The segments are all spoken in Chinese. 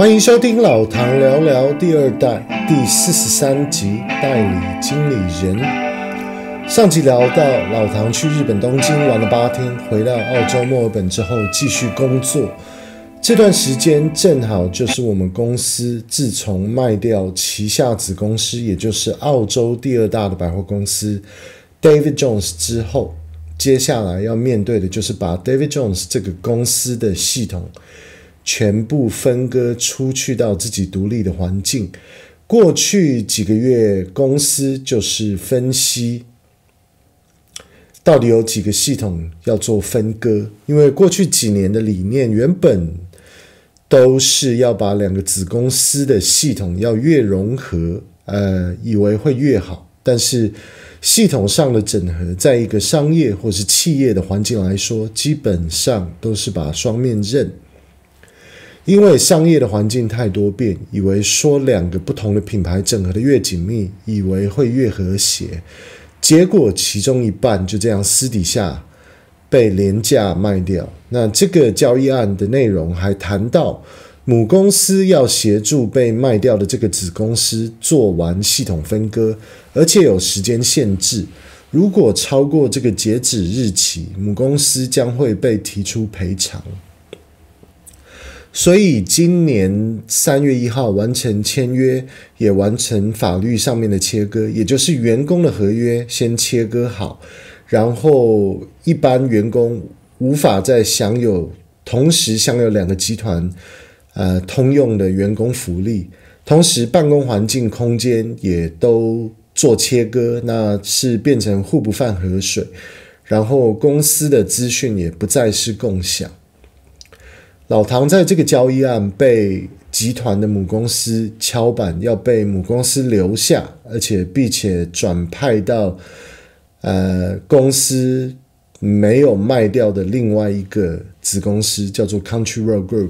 欢迎收听《老唐聊聊》第二代第四十三集代理经理人。上集聊到老唐去日本东京玩了八天，回到澳洲墨尔本之后继续工作。这段时间正好就是我们公司自从卖掉旗下子公司，也就是澳洲第二大的百货公司 David Jones 之后，接下来要面对的就是把 David Jones 这个公司的系统。全部分割出去到自己独立的环境。过去几个月，公司就是分析到底有几个系统要做分割，因为过去几年的理念原本都是要把两个子公司的系统要越融合，呃，以为会越好。但是系统上的整合，在一个商业或是企业的环境来说，基本上都是把双面刃。因为商业的环境太多变，以为说两个不同的品牌整合的越紧密，以为会越和谐，结果其中一半就这样私底下被廉价卖掉。那这个交易案的内容还谈到，母公司要协助被卖掉的这个子公司做完系统分割，而且有时间限制，如果超过这个截止日期，母公司将会被提出赔偿。所以今年三月一号完成签约，也完成法律上面的切割，也就是员工的合约先切割好，然后一般员工无法再享有同时享有两个集团，呃通用的员工福利，同时办公环境空间也都做切割，那是变成互不犯河水，然后公司的资讯也不再是共享。老唐在这个交易案被集团的母公司敲板，要被母公司留下，而且并且转派到呃公司没有卖掉的另外一个子公司，叫做 Country r o a d Group。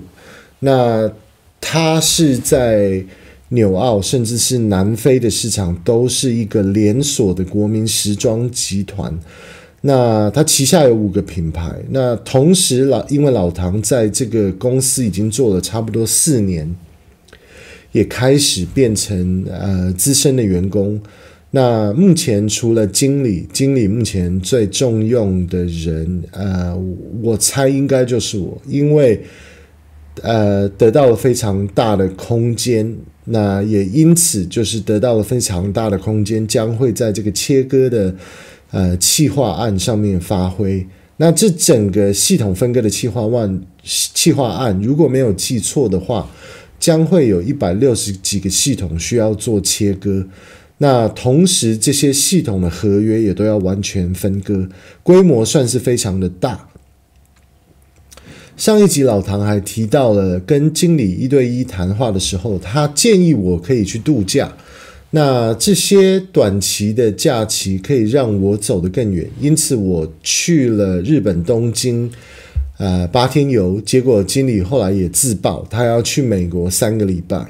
那他是在纽澳，甚至是南非的市场，都是一个连锁的国民时装集团。那他旗下有五个品牌。那同时，老因为老唐在这个公司已经做了差不多四年，也开始变成呃资深的员工。那目前除了经理，经理目前最重用的人，呃，我猜应该就是我，因为呃得到了非常大的空间。那也因此，就是得到了非常大的空间，将会在这个切割的。呃，企划案上面发挥。那这整个系统分割的企划案，企划案，如果没有记错的话，将会有一百六十几个系统需要做切割。那同时，这些系统的合约也都要完全分割，规模算是非常的大。上一集老唐还提到了跟经理一对一谈话的时候，他建议我可以去度假。那这些短期的假期可以让我走得更远，因此我去了日本东京，呃，八天游。结果经理后来也自曝，他要去美国三个礼拜。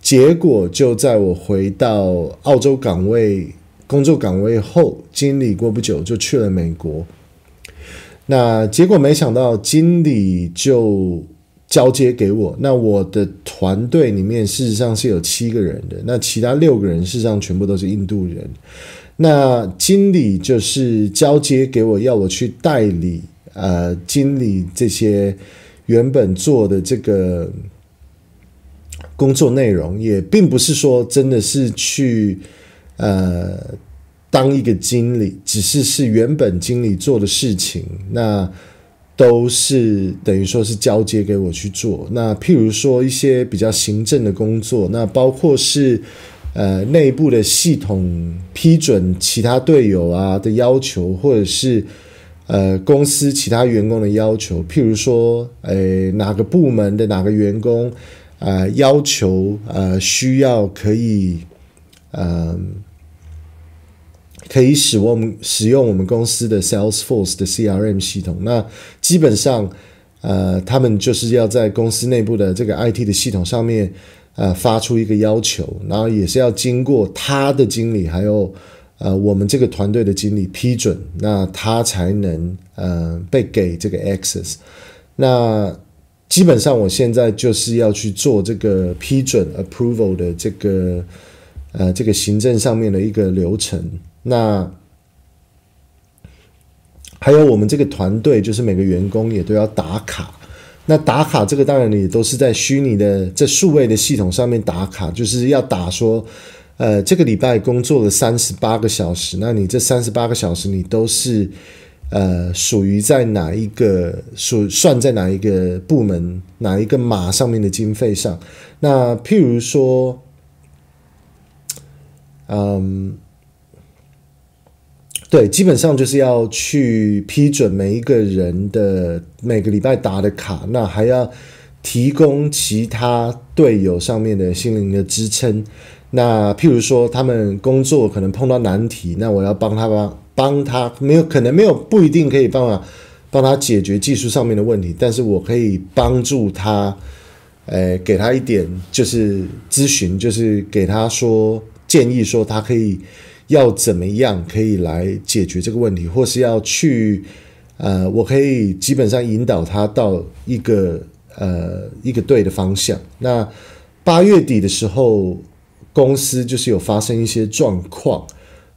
结果就在我回到澳洲岗位工作岗位后，经理过不久就去了美国。那结果没想到，经理就。交接给我，那我的团队里面事实上是有七个人的，那其他六个人事实上全部都是印度人。那经理就是交接给我，要我去代理，呃，经理这些原本做的这个工作内容，也并不是说真的是去，呃，当一个经理，只是是原本经理做的事情。那。都是等于说是交接给我去做。那譬如说一些比较行政的工作，那包括是呃内部的系统批准其他队友啊的要求，或者是呃公司其他员工的要求。譬如说，诶哪个部门的哪个员工啊要求呃需要可以嗯可以使我们使用我们公司的 Salesforce 的 CRM 系统那。基本上，呃，他们就是要在公司内部的这个 IT 的系统上面，呃，发出一个要求，然后也是要经过他的经理，还有呃我们这个团队的经理批准，那他才能呃被给这个 access。那基本上我现在就是要去做这个批准 approval 的这个呃这个行政上面的一个流程。那还有我们这个团队，就是每个员工也都要打卡。那打卡这个当然也都是在虚拟的、这数位的系统上面打卡，就是要打说，呃，这个礼拜工作了三十八个小时。那你这三十八个小时，你都是呃属于在哪一个属算在哪一个部门、哪一个码上面的经费上？那譬如说，嗯。对，基本上就是要去批准每一个人的每个礼拜打的卡，那还要提供其他队友上面的心灵的支撑。那譬如说他们工作可能碰到难题，那我要帮他帮帮他，没有可能没有不一定可以帮忙帮他解决技术上面的问题，但是我可以帮助他，诶，给他一点就是咨询，就是给他说建议，说他可以。要怎么样可以来解决这个问题，或是要去，呃，我可以基本上引导他到一个呃一个对的方向。那八月底的时候，公司就是有发生一些状况，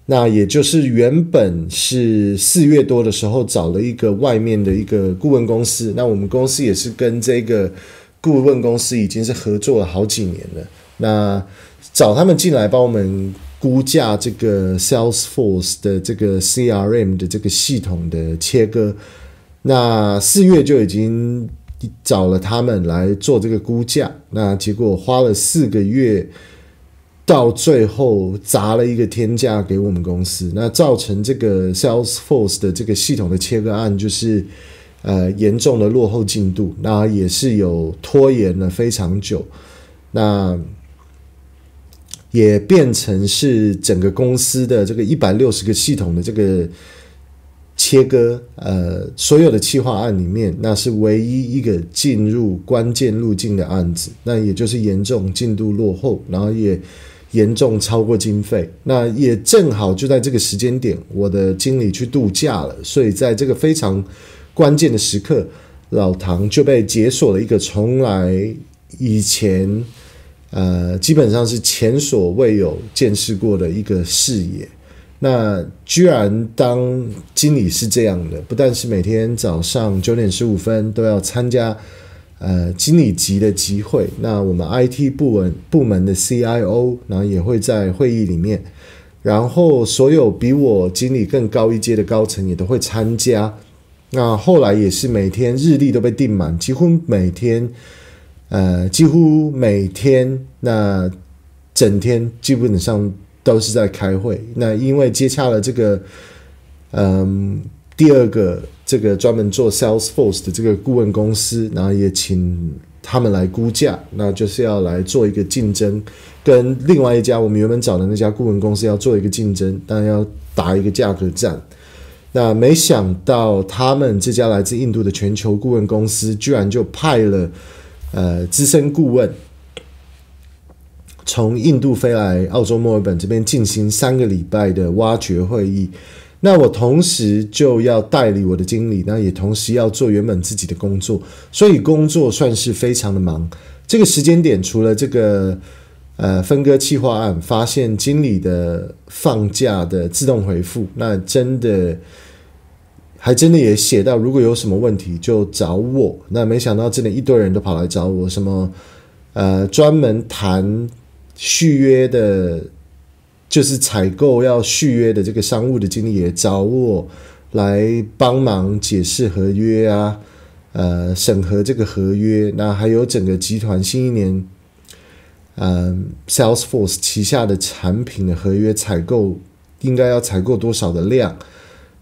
那也就是原本是四月多的时候找了一个外面的一个顾问公司，那我们公司也是跟这个顾问公司已经是合作了好几年了，那找他们进来帮我们。估价这个 Salesforce 的这个 CRM 的这个系统的切割，那四月就已经找了他们来做这个估价，那结果花了四个月，到最后砸了一个天价给我们公司，那造成这个 Salesforce 的这个系统的切割案就是呃严重的落后进度，那也是有拖延了非常久，那。也变成是整个公司的这个一百六十个系统的这个切割，呃，所有的企划案里面，那是唯一一个进入关键路径的案子，那也就是严重进度落后，然后也严重超过经费。那也正好就在这个时间点，我的经理去度假了，所以在这个非常关键的时刻，老唐就被解锁了一个从来以前。呃，基本上是前所未有见识过的一个视野。那居然当经理是这样的，不但是每天早上九点十五分都要参加呃经理级的集会，那我们 IT 部门部门的 CIO 那也会在会议里面，然后所有比我经理更高一阶的高层也都会参加。那后来也是每天日历都被订满，几乎每天。呃，几乎每天那整天基本上都是在开会。那因为接洽了这个，嗯，第二个这个专门做 Salesforce 的这个顾问公司，然后也请他们来估价，那就是要来做一个竞争，跟另外一家我们原本找的那家顾问公司要做一个竞争，当然要打一个价格战。那没想到他们这家来自印度的全球顾问公司，居然就派了。呃，资深顾问从印度飞来澳洲墨尔本这边进行三个礼拜的挖掘会议，那我同时就要代理我的经理，那也同时要做原本自己的工作，所以工作算是非常的忙。这个时间点，除了这个呃分割计划案，发现经理的放假的自动回复，那真的。还真的也写到，如果有什么问题就找我。那没想到这里一堆人都跑来找我，什么呃专门谈续约的，就是采购要续约的这个商务的经理也找我来帮忙解释合约啊，呃审核这个合约。那还有整个集团新一年，嗯 Salesforce 旗下的产品的合约采购应该要采购多少的量？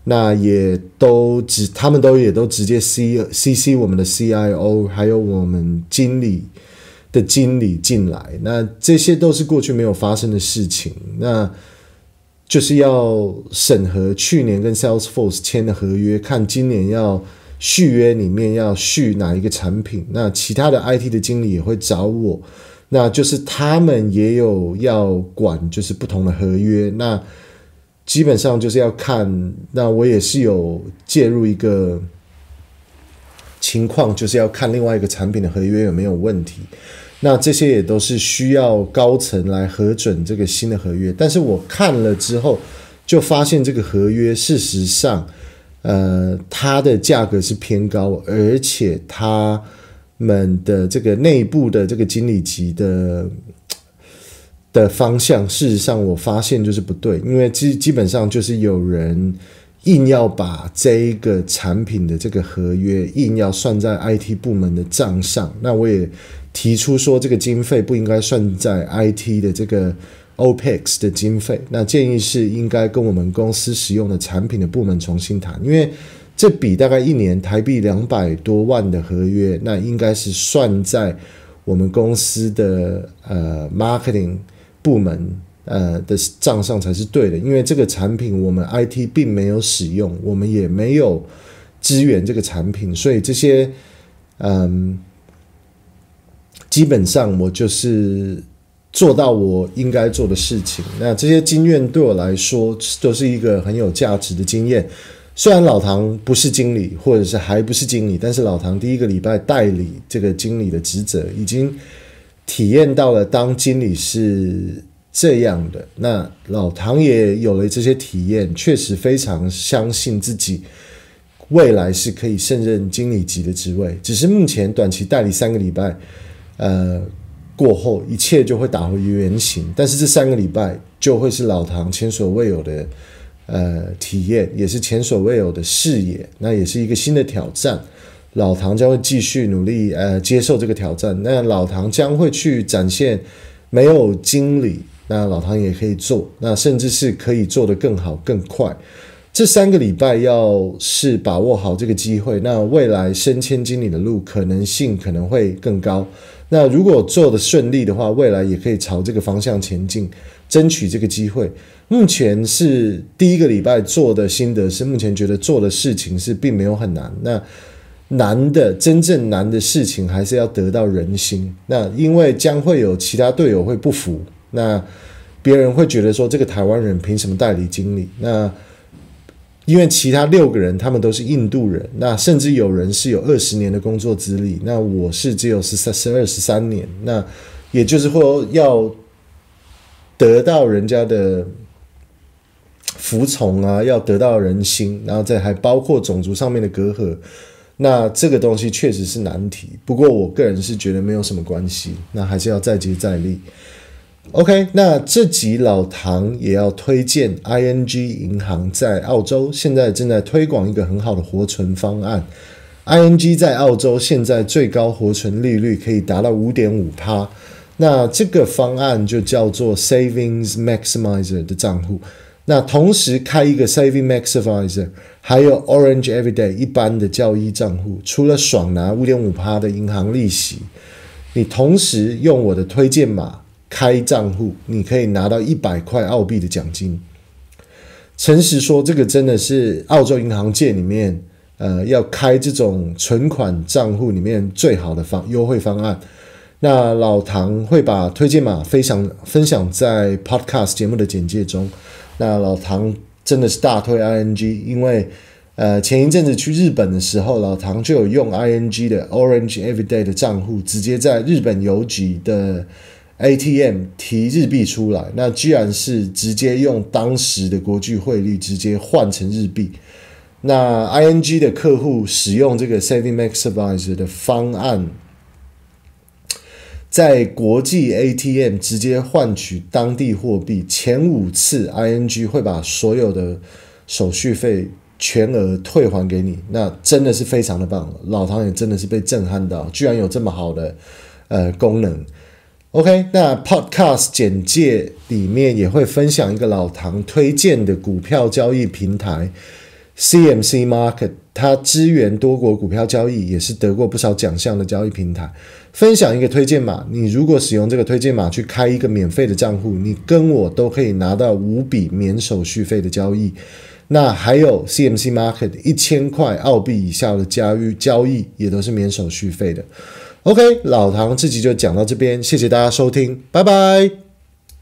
那也都直，他们都也都直接 C C C 我们的 C I O 还有我们经理的经理进来，那这些都是过去没有发生的事情，那就是要审核去年跟 Salesforce 签的合约，看今年要续约里面要续哪一个产品。那其他的 I T 的经理也会找我，那就是他们也有要管，就是不同的合约那。基本上就是要看，那我也是有介入一个情况，就是要看另外一个产品的合约有没有问题。那这些也都是需要高层来核准这个新的合约。但是我看了之后，就发现这个合约事实上，呃，它的价格是偏高，而且他们的这个内部的这个经理级的。的方向，事实上我发现就是不对，因为基基本上就是有人硬要把这个产品的这个合约硬要算在 IT 部门的账上。那我也提出说，这个经费不应该算在 IT 的这个 OPEX 的经费。那建议是应该跟我们公司使用的产品的部门重新谈，因为这笔大概一年台币两百多万的合约，那应该是算在我们公司的呃 marketing。部门呃的账上才是对的，因为这个产品我们 IT 并没有使用，我们也没有支援这个产品，所以这些嗯，基本上我就是做到我应该做的事情。那这些经验对我来说都是一个很有价值的经验。虽然老唐不是经理，或者是还不是经理，但是老唐第一个礼拜代理这个经理的职责已经。体验到了当经理是这样的，那老唐也有了这些体验，确实非常相信自己未来是可以胜任经理级的职位。只是目前短期代理三个礼拜，呃，过后一切就会打回原形。但是这三个礼拜就会是老唐前所未有的呃体验，也是前所未有的视野，那也是一个新的挑战。老唐将会继续努力，呃，接受这个挑战。那老唐将会去展现没有经理，那老唐也可以做，那甚至是可以做得更好、更快。这三个礼拜要是把握好这个机会，那未来升迁经理的路可能性可能会更高。那如果做的顺利的话，未来也可以朝这个方向前进，争取这个机会。目前是第一个礼拜做的心得是，目前觉得做的事情是并没有很难。那难的真正难的事情，还是要得到人心。那因为将会有其他队友会不服，那别人会觉得说这个台湾人凭什么代理经理？那因为其他六个人他们都是印度人，那甚至有人是有二十年的工作资历，那我是只有十三十二十三年。那也就是说要得到人家的服从啊，要得到人心，然后再还包括种族上面的隔阂。那这个东西确实是难题，不过我个人是觉得没有什么关系，那还是要再接再厉。OK，那这集老唐也要推荐 ING 银行在澳洲，现在正在推广一个很好的活存方案。ING 在澳洲现在最高活存利率可以达到五点五趴，那这个方案就叫做 Savings Maximizer 的账户，那同时开一个 Savings Maximizer。还有 Orange Everyday 一般的交易账户，除了爽拿五点五趴的银行利息，你同时用我的推荐码开账户，你可以拿到一百块澳币的奖金。诚实说，这个真的是澳洲银行界里面，呃，要开这种存款账户里面最好的方优惠方案。那老唐会把推荐码分享分享在 Podcast 节目的简介中。那老唐。真的是大推 ING，因为，呃，前一阵子去日本的时候，老唐就有用 ING 的 Orange Everyday 的账户，直接在日本邮局的 ATM 提日币出来，那居然是直接用当时的国际汇率直接换成日币。那 ING 的客户使用这个 Saving Max s u r v i s e 的方案。在国际 ATM 直接换取当地货币，前五次 ING 会把所有的手续费全额退还给你，那真的是非常的棒。老唐也真的是被震撼到，居然有这么好的呃功能。OK，那 Podcast 简介里面也会分享一个老唐推荐的股票交易平台，CMC Market。它支援多国股票交易，也是得过不少奖项的交易平台。分享一个推荐码，你如果使用这个推荐码去开一个免费的账户，你跟我都可以拿到五笔免手续费的交易。那还有 CMC Market 一千块澳币以下的交易，交易也都是免手续费的。OK，老唐这集就讲到这边，谢谢大家收听，拜拜。